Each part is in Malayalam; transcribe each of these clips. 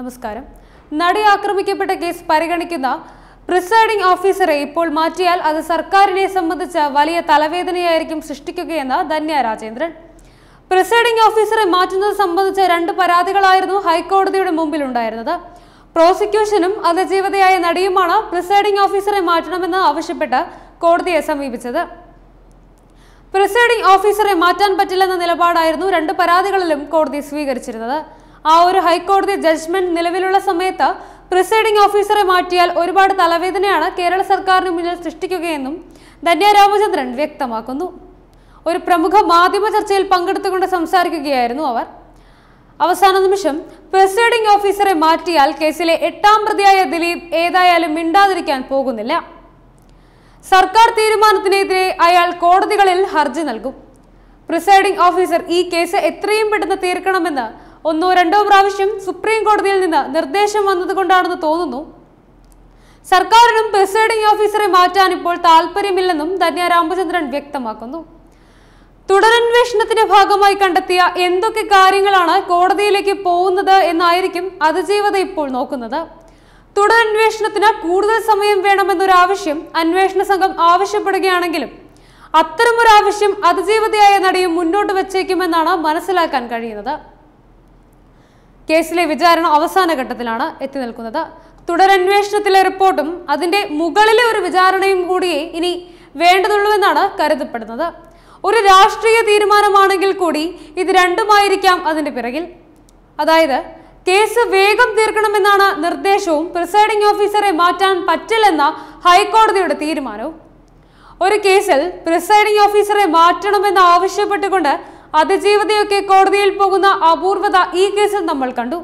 നമസ്കാരം നടി ആക്രമിക്കപ്പെട്ട കേസ് പരിഗണിക്കുന്ന പ്രിസൈഡിംഗ് ഓഫീസറെ ഇപ്പോൾ മാറ്റിയാൽ അത് സർക്കാരിനെ സംബന്ധിച്ച് വലിയ തലവേദനയായിരിക്കും സൃഷ്ടിക്കുകയെന്ന് ധന്യ രാജേന്ദ്രൻ പ്രിസൈഡിംഗ് ഓഫീസറെ മാറ്റുന്നത് സംബന്ധിച്ച രണ്ട് പരാതികളായിരുന്നു ഹൈക്കോടതിയുടെ മുമ്പിൽ ഉണ്ടായിരുന്നത് പ്രോസിക്യൂഷനും അതിജീവതയായ നടിയുമാണ് പ്രിസൈഡിംഗ് ഓഫീസറെ മാറ്റണമെന്ന് ആവശ്യപ്പെട്ട് കോടതിയെ സമീപിച്ചത് പ്രിസൈഡിംഗ് ഓഫീസറെ മാറ്റാൻ പറ്റില്ലെന്ന നിലപാടായിരുന്നു രണ്ട് പരാതികളിലും കോടതി സ്വീകരിച്ചിരുന്നത് ആ ഒരു ഹൈക്കോടതി ജഡ്ജ്മെന്റ് നിലവിലുള്ള സമയത്ത് പ്രിസൈഡിംഗ് ഓഫീസറെ മാറ്റിയാൽ ഒരുപാട് തലവേദനയാണ് കേരള സർക്കാരിന് മുന്നിൽ സൃഷ്ടിക്കുകയെന്നും ധന്യ രാമചന്ദ്രൻ വ്യക്തമാക്കുന്നു ഒരു പ്രമുഖ മാധ്യമ ചർച്ചയിൽ പങ്കെടുത്തുകൊണ്ട് സംസാരിക്കുകയായിരുന്നു അവർ അവസാന നിമിഷം പ്രിസൈഡിംഗ് ഓഫീസറെ മാറ്റിയാൽ കേസിലെ എട്ടാം പ്രതിയായ ദിലീപ് ഏതായാലും മിണ്ടാതിരിക്കാൻ പോകുന്നില്ല സർക്കാർ തീരുമാനത്തിനെതിരെ അയാൾ കോടതികളിൽ ഹർജി നൽകും പ്രിസൈഡിംഗ് ഓഫീസർ ഈ കേസ് എത്രയും പെട്ടെന്ന് തീർക്കണമെന്ന് ഒന്നോ രണ്ടോ പ്രാവശ്യം സുപ്രീം കോടതിയിൽ നിന്ന് നിർദ്ദേശം വന്നതുകൊണ്ടാണെന്ന് തോന്നുന്നു സർക്കാരിനും പ്രിസൈഡിംഗ് ഓഫീസറെ മാറ്റാൻ ഇപ്പോൾ താല്പര്യമില്ലെന്നും ധന്യ രാമചന്ദ്രൻ വ്യക്തമാക്കുന്നു തുടരന്വേഷണത്തിന്റെ ഭാഗമായി കണ്ടെത്തിയ എന്തൊക്കെ കാര്യങ്ങളാണ് കോടതിയിലേക്ക് പോകുന്നത് എന്നായിരിക്കും അതിജീവത ഇപ്പോൾ നോക്കുന്നത് തുടരന്വേഷണത്തിന് കൂടുതൽ സമയം വേണമെന്നൊരാവശ്യം അന്വേഷണ സംഘം ആവശ്യപ്പെടുകയാണെങ്കിലും അത്തരമൊരാവശ്യം അതിജീവതയായ നടിയും മുന്നോട്ട് വച്ചേക്കുമെന്നാണ് മനസ്സിലാക്കാൻ കഴിയുന്നത് കേസിലെ വിചാരണ അവസാന ഘട്ടത്തിലാണ് എത്തി നിൽക്കുന്നത് തുടരന്വേഷണത്തിലെ റിപ്പോർട്ടും അതിന്റെ മുകളിലെ ഒരു വിചാരണയും കൂടിയേ ഇനി വേണ്ടതുള്ളൂവെന്നാണ് കരുതപ്പെടുന്നത് ഒരു രാഷ്ട്രീയ തീരുമാനമാണെങ്കിൽ കൂടി ഇത് രണ്ടുമായിരിക്കാം അതിന്റെ പിറകിൽ അതായത് കേസ് വേഗം തീർക്കണമെന്നാണ് നിർദ്ദേശവും പ്രിസൈഡിംഗ് ഓഫീസറെ മാറ്റാൻ പറ്റില്ലെന്ന ഹൈക്കോടതിയുടെ തീരുമാനവും ഒരു കേസിൽ പ്രിസൈഡിംഗ് ഓഫീസറെ മാറ്റണമെന്ന് ആവശ്യപ്പെട്ടുകൊണ്ട് അതിജീവതയൊക്കെ കോടതിയിൽ പോകുന്ന അപൂർവത ഈ കേസിൽ നമ്മൾ കണ്ടു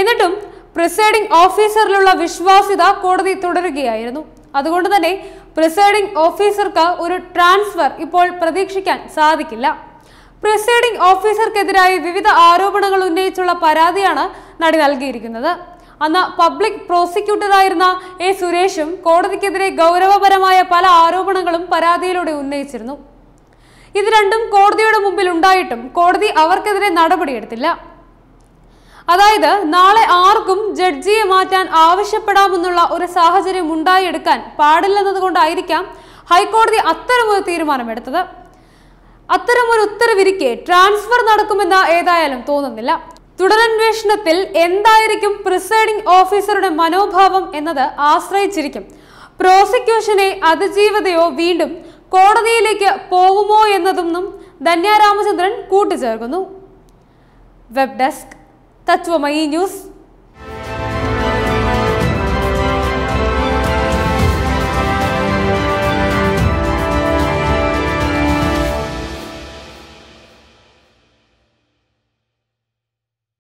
എന്നിട്ടും പ്രിസൈഡിംഗ് ഓഫീസറിലുള്ള വിശ്വാസ്യത കോടതി തുടരുകയായിരുന്നു അതുകൊണ്ട് തന്നെ പ്രിസൈഡിംഗ് ഓഫീസർക്ക് ഒരു ട്രാൻസ്ഫർ ഇപ്പോൾ പ്രതീക്ഷിക്കാൻ സാധിക്കില്ല പ്രിസൈഡിംഗ് ഓഫീസർക്കെതിരായി വിവിധ ആരോപണങ്ങൾ ഉന്നയിച്ചുള്ള പരാതിയാണ് നടി നൽകിയിരിക്കുന്നത് അന്ന് പബ്ലിക് പ്രോസിക്യൂട്ടറായിരുന്ന എ സുരേഷും കോടതിക്കെതിരെ ഗൗരവപരമായ പല ആരോപണങ്ങളും പരാതിയിലൂടെ ഉന്നയിച്ചിരുന്നു ഇത് രണ്ടും കോടതിയുടെ മുമ്പിൽ ഉണ്ടായിട്ടും കോടതി അവർക്കെതിരെ നടപടിയെടുത്തില്ല അതായത് നാളെ ആർക്കും ജഡ്ജിയെ മാറ്റാൻ ആവശ്യപ്പെടാമെന്നുള്ള ഒരു സാഹചര്യം ഉണ്ടായെടുക്കാൻ പാടില്ലെന്നതുകൊണ്ടായിരിക്കാം ഹൈക്കോടതി അത്തരമൊരു തീരുമാനമെടുത്തത് അത്തരമൊരു ഉത്തരവിരിക്കെ ട്രാൻസ്ഫർ നടക്കുമെന്ന് ഏതായാലും തോന്നുന്നില്ല തുടരന്വേഷണത്തിൽ എന്തായിരിക്കും പ്രിസൈഡിംഗ് ഓഫീസറുടെ മനോഭാവം എന്നത് ആശ്രയിച്ചിരിക്കും പ്രോസിക്യൂഷനെ അതിജീവതയോ വീണ്ടും കോടതിയിലേക്ക് പോകുമോ എന്നതൊന്നും ധന്യ രാമചന്ദ്രൻ കൂട്ടിച്ചേർക്കുന്നു വെബ് ഡെസ്ക് തത്വമയി ന്യൂസ്